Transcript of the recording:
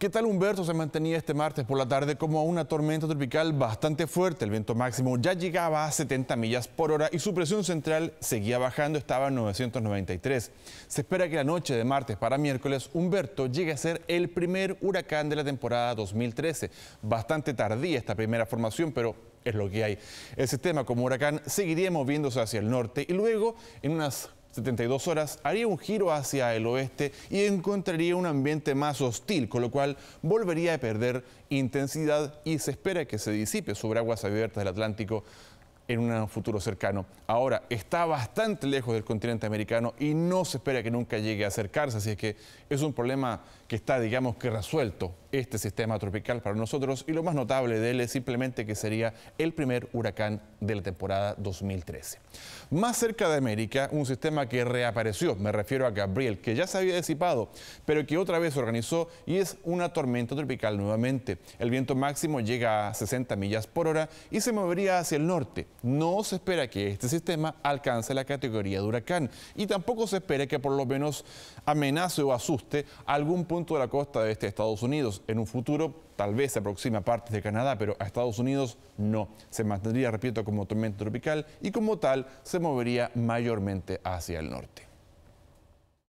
¿Qué tal Humberto? Se mantenía este martes por la tarde como una tormenta tropical bastante fuerte. El viento máximo ya llegaba a 70 millas por hora y su presión central seguía bajando, estaba en 993. Se espera que la noche de martes para miércoles Humberto llegue a ser el primer huracán de la temporada 2013. Bastante tardía esta primera formación, pero es lo que hay. El sistema como huracán seguiría moviéndose hacia el norte y luego en unas 72 horas haría un giro hacia el oeste y encontraría un ambiente más hostil, con lo cual volvería a perder intensidad y se espera que se disipe sobre aguas abiertas del Atlántico en un futuro cercano. Ahora, está bastante lejos del continente americano y no se espera que nunca llegue a acercarse, así es que es un problema que está, digamos, que resuelto este sistema tropical para nosotros y lo más notable de él es simplemente que sería el primer huracán de la temporada 2013. Más cerca de América, un sistema que reapareció, me refiero a Gabriel, que ya se había disipado, pero que otra vez se organizó y es una tormenta tropical nuevamente. El viento máximo llega a 60 millas por hora y se movería hacia el norte no se espera que este sistema alcance la categoría de huracán y tampoco se espera que por lo menos amenace o asuste algún punto de la costa de este Estados Unidos. En un futuro tal vez se aproxima a partes de Canadá, pero a Estados Unidos no. Se mantendría, repito, como tormenta tropical y como tal se movería mayormente hacia el norte.